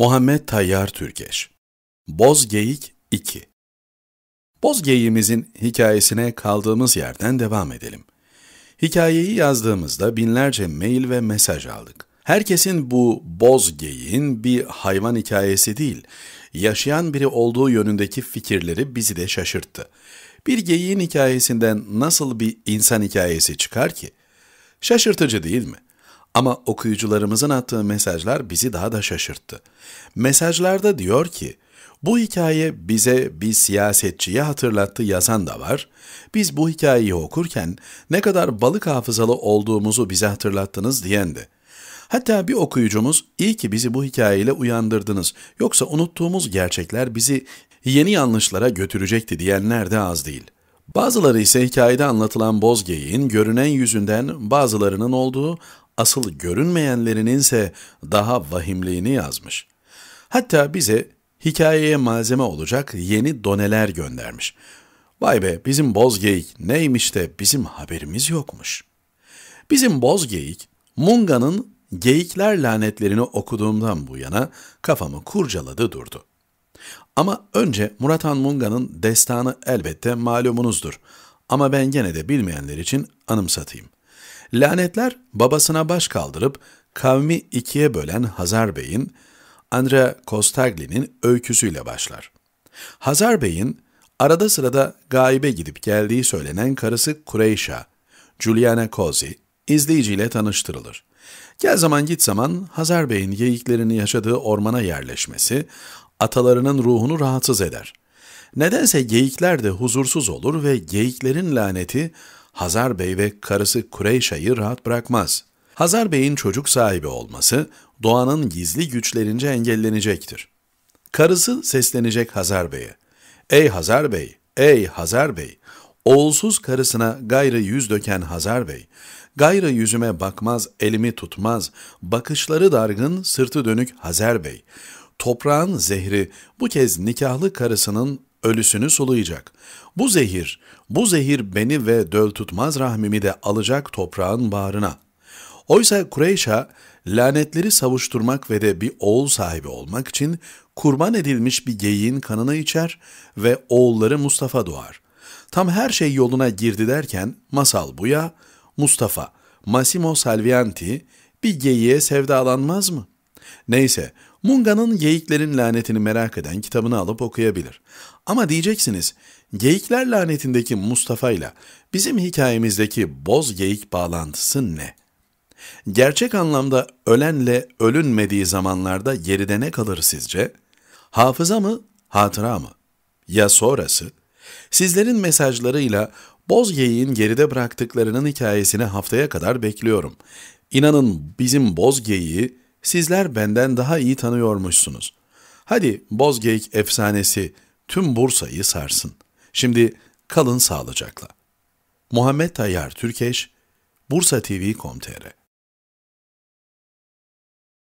Muhammed Tayyar Türkeş Boz Geyik 2 Boz geyiğimizin hikayesine kaldığımız yerden devam edelim. Hikayeyi yazdığımızda binlerce mail ve mesaj aldık. Herkesin bu boz geyiğin bir hayvan hikayesi değil, yaşayan biri olduğu yönündeki fikirleri bizi de şaşırttı. Bir geyiğin hikayesinden nasıl bir insan hikayesi çıkar ki? Şaşırtıcı değil mi?'' Ama okuyucularımızın attığı mesajlar bizi daha da şaşırttı. Mesajlarda diyor ki, bu hikaye bize bir siyasetçiyi hatırlattı yazan da var. Biz bu hikayeyi okurken ne kadar balık hafızalı olduğumuzu bize hatırlattınız diyen de. Hatta bir okuyucumuz iyi ki bizi bu hikayeyle uyandırdınız yoksa unuttuğumuz gerçekler bizi yeni yanlışlara götürecekti diyenler de az değil. Bazıları ise hikayede anlatılan boz geyiğin görünen yüzünden bazılarının olduğu asıl görünmeyenlerinin ise daha vahimliğini yazmış. Hatta bize hikayeye malzeme olacak yeni doneler göndermiş. Vay be bizim boz geyik neymiş de bizim haberimiz yokmuş. Bizim boz geyik, Munga'nın geyikler lanetlerini okuduğumdan bu yana kafamı kurcaladı durdu. Ama önce Murat Munga'nın destanı elbette malumunuzdur. Ama ben gene de bilmeyenler için anımsatayım.'' Lanetler babasına baş kaldırıp kavmi ikiye bölen Hazar Bey'in, Andrea Costaglin'in öyküsüyle başlar. Hazar Bey'in arada sırada gaibe gidip geldiği söylenen karısı Kureyşa, Juliana Kozi, izleyiciyle tanıştırılır. Gel zaman git zaman Hazar Bey'in geyiklerini yaşadığı ormana yerleşmesi atalarının ruhunu rahatsız eder. Nedense geyikler de huzursuz olur ve geyiklerin laneti Hazar Bey ve karısı Kureyşa'yı rahat bırakmaz. Hazar Bey'in çocuk sahibi olması doğanın gizli güçlerince engellenecektir. Karısı seslenecek Hazar Bey'e. Ey Hazar Bey, ey Hazar Bey, oğulsuz karısına gayrı yüz döken Hazar Bey, gayrı yüzüme bakmaz, elimi tutmaz, bakışları dargın, sırtı dönük Hazar Bey, toprağın zehri bu kez nikahlı karısının ölüsünü sulayacak. Bu zehir, bu zehir beni ve döl tutmaz rahmimi de alacak toprağın bağrına. Oysa Kureyş'a lanetleri savuşturmak ve de bir oğul sahibi olmak için kurban edilmiş bir geyiğin kanını içer ve oğulları Mustafa doğar. Tam her şey yoluna girdi derken masal bu ya Mustafa, Massimo Salvianti bir geyiğe sevdalanmaz mı? Neyse Munga'nın Geyiklerin Lanetini merak eden kitabını alıp okuyabilir. Ama diyeceksiniz, Geyikler Lanetindeki Mustafa ile bizim hikayemizdeki boz geyik bağlantısı ne? Gerçek anlamda ölenle ölünmediği zamanlarda geride ne kalır sizce? Hafıza mı, hatıra mı? Ya sonrası? Sizlerin mesajlarıyla Boz Geyiğin geride bıraktıklarının hikayesini haftaya kadar bekliyorum. İnanın bizim Boz Geyiği Sizler benden daha iyi tanıyormuşsunuz. Hadi Bozgeyik efsanesi tüm Bursa'yı sarsın. Şimdi kalın sağlıcakla. Muhammed Tayyar Türkeş, Bursa TV.com.tr